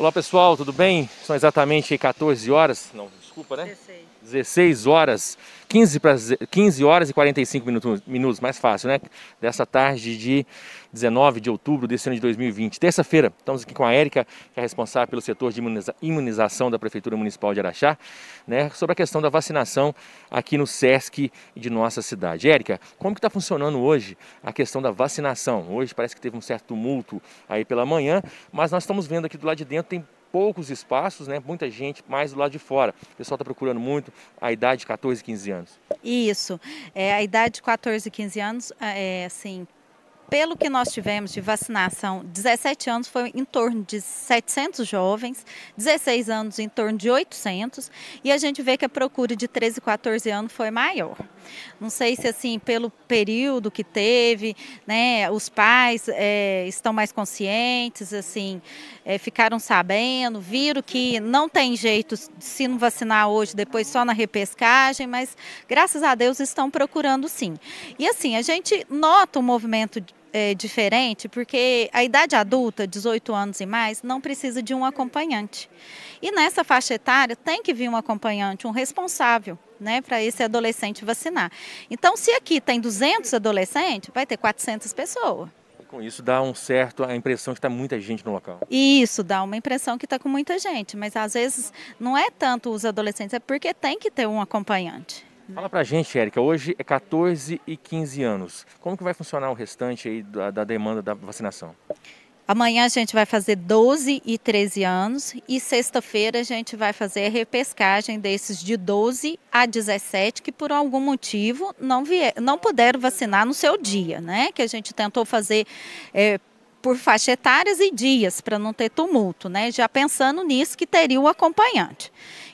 Olá pessoal, tudo bem? São exatamente 14 horas, não, desculpa, né? 16. 16 horas, 15, pra, 15 horas e 45 minutos, minutos, mais fácil, né? Dessa tarde de 19 de outubro desse ano de 2020. Terça-feira, estamos aqui com a Érica, que é responsável pelo setor de imunização da Prefeitura Municipal de Araxá, né, sobre a questão da vacinação aqui no SESC de nossa cidade. Érica, como que está funcionando hoje a questão da vacinação? Hoje parece que teve um certo tumulto aí pela manhã, mas nós estamos vendo aqui do lado de dentro tem poucos espaços, né? Muita gente mais do lado de fora. O pessoal está procurando muito a idade de 14, 15 anos. Isso. É, a idade de 14, 15 anos, é, assim, pelo que nós tivemos de vacinação, 17 anos foi em torno de 700 jovens, 16 anos em torno de 800, e a gente vê que a procura de 13 e 14 anos foi maior. Não sei se assim, pelo período que teve, né, os pais é, estão mais conscientes, assim, é, ficaram sabendo, viram que não tem jeito se não vacinar hoje, depois só na repescagem, mas graças a Deus estão procurando sim. E assim, a gente nota o movimento de é, diferente, porque a idade adulta, 18 anos e mais, não precisa de um acompanhante. E nessa faixa etária tem que vir um acompanhante, um responsável, né, para esse adolescente vacinar. Então, se aqui tem 200 adolescentes, vai ter 400 pessoas. com isso dá um certo a impressão que está muita gente no local. Isso dá uma impressão que está com muita gente, mas às vezes não é tanto os adolescentes, é porque tem que ter um acompanhante. Fala pra gente, Érica, hoje é 14 e 15 anos. Como que vai funcionar o restante aí da, da demanda da vacinação? Amanhã a gente vai fazer 12 e 13 anos e sexta-feira a gente vai fazer a repescagem desses de 12 a 17 que por algum motivo não, vier, não puderam vacinar no seu dia, né? Que a gente tentou fazer é, por faixa etárias e dias para não ter tumulto, né? Já pensando nisso que teria o acompanhante.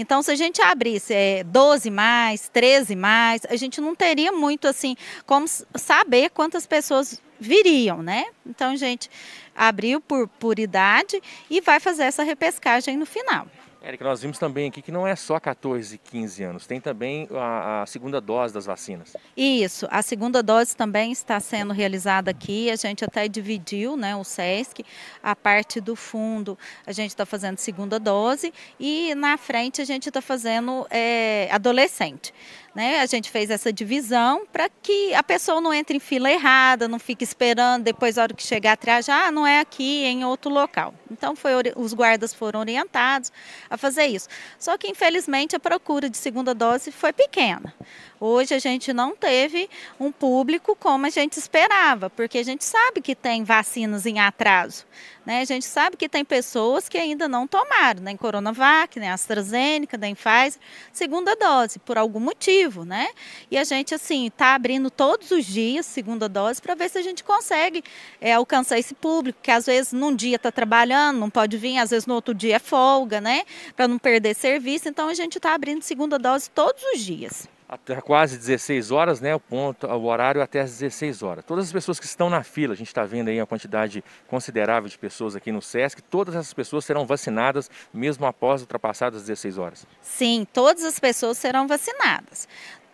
Então, se a gente abrisse é, 12 mais, 13 mais, a gente não teria muito assim como saber quantas pessoas viriam, né? Então, a gente abriu por, por idade e vai fazer essa repescagem no final. Érica, nós vimos também aqui que não é só 14, 15 anos, tem também a, a, segunda dose das vacinas. Isso, a segunda dose também está sendo realizada aqui, a gente até dividiu né, o SESC, a parte do fundo a gente está fazendo segunda dose e na frente a gente está fazendo é, adolescente. Né? A gente fez essa divisão para que a pessoa não entre em fila errada, não fique esperando, depois a hora que chegar atrás, já ah, não é aqui, é em outro local. Então foi, os guardas foram orientados, a fazer isso. Só que, infelizmente, a procura de segunda dose foi pequena. Hoje a gente não teve um público como a gente esperava, porque a gente sabe que tem vacinas em atraso. Né? A gente sabe que tem pessoas que ainda não tomaram, nem né? Coronavac, nem né? AstraZeneca, nem né? Pfizer, segunda dose, por algum motivo, né? E a gente, assim, está abrindo todos os dias segunda dose para ver se a gente consegue é, alcançar esse público, que às vezes num dia está trabalhando, não pode vir, às vezes no outro dia é folga, né? Para não perder serviço. Então a gente está abrindo segunda dose todos os dias até quase 16 horas, né, o ponto, o horário até as 16 horas. Todas as pessoas que estão na fila, a gente está vendo aí uma quantidade considerável de pessoas aqui no SESC, todas essas pessoas serão vacinadas mesmo após ultrapassadas as 16 horas. Sim, todas as pessoas serão vacinadas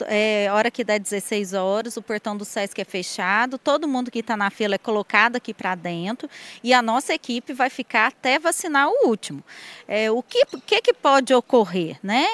é, hora que dá 16 horas, o portão do SESC é fechado, todo mundo que está na fila é colocado aqui para dentro e a nossa equipe vai ficar até vacinar o último. É, o que, que, que, pode ocorrer? Né?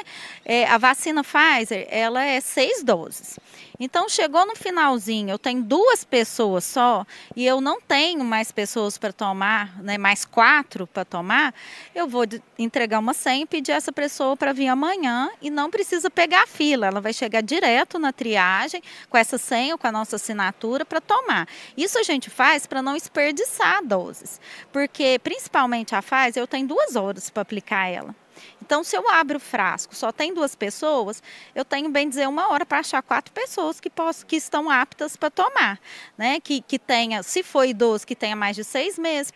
É, a vacina Pfizer, ela é seis doses. Então, chegou no finalzinho, eu tenho duas pessoas só e eu não tenho mais pessoas para tomar, né, mais quatro para tomar, eu vou entregar uma senha e pedir essa pessoa para vir amanhã e não precisa pegar a fila, ela vai chegar direto na triagem com essa senha, com a nossa assinatura para tomar. Isso a gente faz para não desperdiçar doses, porque principalmente a fase eu tenho duas horas para aplicar ela. Então, se eu abro o frasco, só tem duas pessoas, eu tenho, bem dizer, uma hora para achar quatro pessoas que, posso, que estão aptas para tomar, né? Que, que tenha, se for idoso, que tenha mais de seis meses,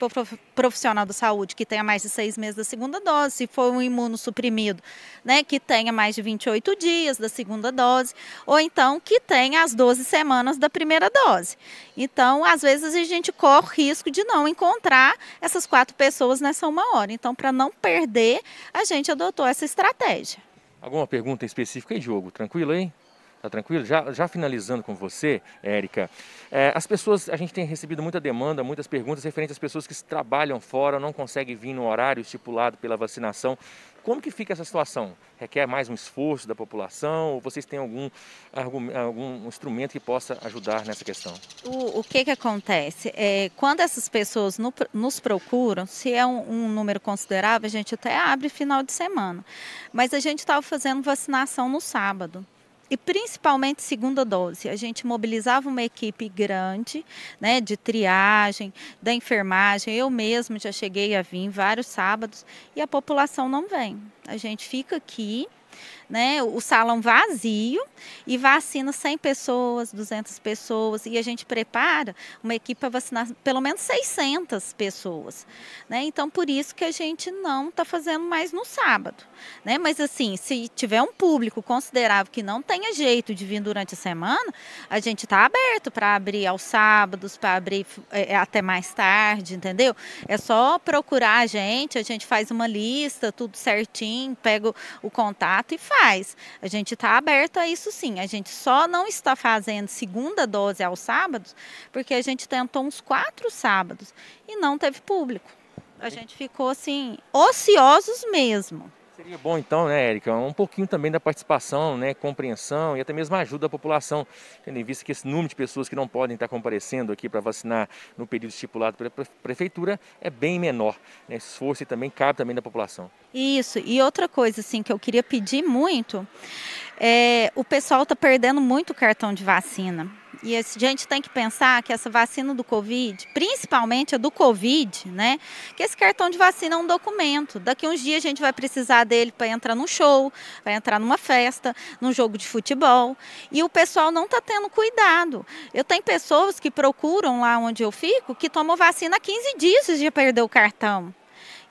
profissional da saúde que tenha mais de seis meses da segunda dose, se for um imunossuprimido, né? Que tenha mais de 28 dias da segunda dose, ou então que tenha as 12 semanas da primeira dose. Então, às vezes, a gente corre o risco de não encontrar essas quatro pessoas nessa uma hora. Então, para não perder, a gente gente adotou essa estratégia. Alguma pergunta específica aí, Diogo? Tranquilo, hein? Tá tranquilo? Já, já finalizando com você, Érica, é, as pessoas, a gente tem recebido muita demanda, muitas perguntas referente às pessoas que trabalham fora, não conseguem vir no horário estipulado pela vacinação. Como que fica essa situação? Requer mais um esforço da população ou vocês têm algum, algum instrumento que possa ajudar nessa questão? O, o que, que acontece? É, quando essas pessoas no, nos procuram, se é um, um, número considerável, a gente até abre final de semana. Mas a gente estava fazendo vacinação no sábado e principalmente segunda dose. A gente mobilizava uma equipe grande, né, de triagem, da enfermagem. Eu mesmo já cheguei a vir vários sábados e a população não vem. A gente fica aqui né, o salão vazio e vacina 100 pessoas, 200 pessoas e a gente prepara uma equipe para vacinar pelo menos 600 pessoas, né? Então por isso que a gente não está fazendo mais no sábado, né? Mas assim, se tiver um público considerável que não tenha jeito de vir durante a semana, a gente está aberto para abrir aos sábados, para abrir é, é, até mais tarde, entendeu? É só procurar a gente, a gente faz uma lista, tudo certinho, pega o, o contato e faz a gente está aberto a isso sim. A gente só não está fazendo segunda dose aos sábados, porque a gente tentou uns quatro sábados e não teve público. A é. gente ficou assim, ociosos mesmo. Seria bom então, né, Érica, um pouquinho também da participação, né, compreensão e até mesmo ajuda da população, tendo em vista que esse número de pessoas que não podem estar comparecendo aqui para vacinar no período estipulado pela prefeitura é bem menor. Né, esse esforço também cabe também da população. Isso, e outra coisa assim que eu queria pedir muito, é, o pessoal está perdendo muito cartão de vacina. E a gente tem que pensar que essa vacina do Covid, principalmente a do Covid, né? Que esse cartão de vacina é um documento. Daqui uns dias a gente vai precisar dele para entrar num show, para entrar numa festa, num jogo de futebol. E o pessoal não está tendo cuidado. Eu tenho pessoas que procuram lá onde eu fico que tomam vacina há 15 dias e já perdeu o cartão.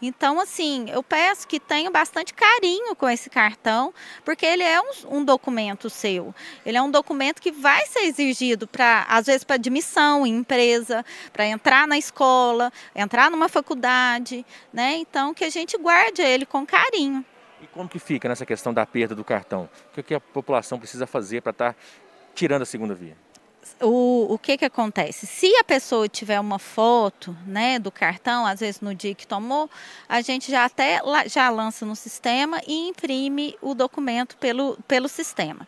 Então, assim, eu peço que tenham bastante carinho com esse cartão, porque ele é um, um documento seu. Ele é um documento que vai ser exigido para, às vezes, para admissão em empresa, para entrar na escola, entrar numa faculdade, né? Então, que a gente guarde ele com carinho. E como que fica nessa questão da perda do cartão? O que é a população precisa fazer para estar tá tirando a segunda via? o, o que que acontece? Se a pessoa tiver uma foto, né, do cartão, às vezes no dia que tomou, a gente já até já lança no sistema e imprime o documento pelo, pelo sistema.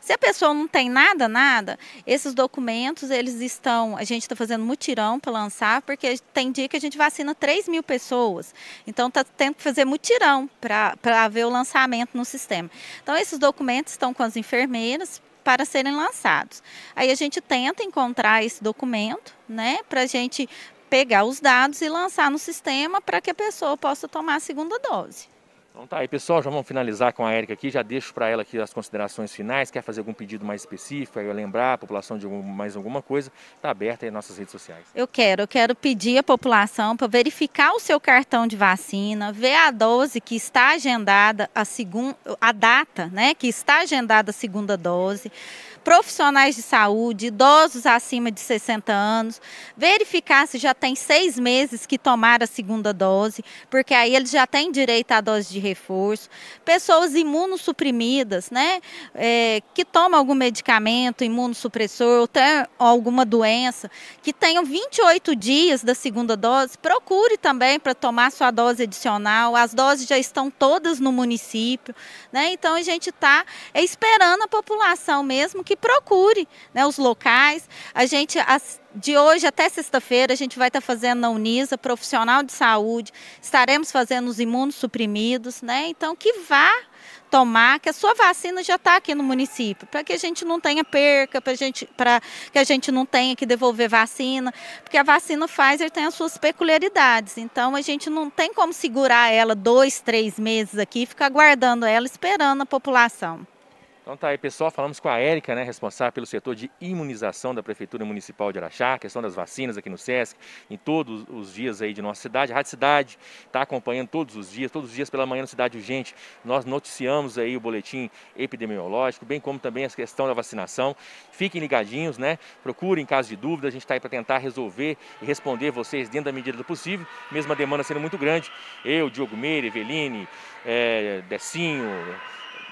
Se a pessoa não tem nada, nada, esses documentos, eles estão. A gente está fazendo mutirão para lançar, porque tem dia que a gente vacina 3 mil pessoas. Então, está tendo que fazer mutirão para ver o lançamento no sistema. Então, esses documentos estão com as enfermeiras, para serem lançados. Aí a gente tenta encontrar esse documento, né, para a gente pegar os dados e lançar no sistema para que a pessoa possa tomar a segunda dose. Então tá aí, pessoal, já vamos finalizar com a Érica aqui, já deixo para ela aqui as considerações finais, quer fazer algum pedido mais específico, lembrar a população de mais alguma coisa, está aberta aí nas nossas redes sociais. Eu quero, eu quero pedir à população para verificar o seu cartão de vacina, ver a dose que está agendada, a, segun, a data né, que está agendada a segunda dose, profissionais de saúde, idosos acima de 60 anos, verificar se já tem seis meses que tomaram a segunda dose, porque aí eles já têm direito à dose de reforço, pessoas imunossuprimidas, né, é, que tomam algum medicamento imunossupressor ou tem alguma doença, que tenham 28 dias da segunda dose, procure também para tomar sua dose adicional. As doses já estão todas no município, né? Então a gente está esperando a população mesmo que procure né, os locais. A gente as, de hoje até sexta-feira, a gente vai estar tá fazendo na Unisa, profissional de saúde, estaremos fazendo os imunossuprimidos, né? Então, que vá tomar, que a sua vacina já está aqui no município, para que a gente não tenha perca, para que a gente não tenha que devolver vacina, porque a vacina Pfizer tem as suas peculiaridades, então a gente não tem como segurar ela dois, três meses aqui, ficar guardando ela, esperando a população. Então tá aí, pessoal, falamos com a Érica, né, responsável pelo setor de imunização da Prefeitura Municipal de Araxá, questão das vacinas aqui no SESC, em todos os dias aí de nossa cidade. A Rádio Cidade está acompanhando todos os dias, todos os dias pela manhã no Cidade Urgente, nós noticiamos aí o boletim epidemiológico, bem como também a questão da vacinação. Fiquem ligadinhos, né, procurem em caso de dúvida, a gente está aí para tentar resolver e responder vocês dentro da medida do possível, mesmo a demanda sendo muito grande. Eu, Diogo Meire, Eveline, é, eh, Decinho...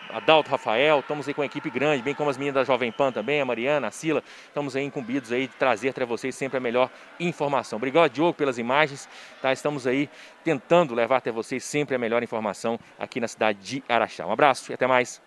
Adalto Rafael, estamos aí com a equipe grande, bem como as meninas da Jovem Pan também, a Mariana, a Sila, estamos aí incumbidos aí de trazer para vocês sempre a melhor informação. Obrigado, Diogo, pelas imagens, tá? Estamos aí tentando levar até vocês sempre a melhor informação aqui na cidade de Araxá. Um abraço e até mais.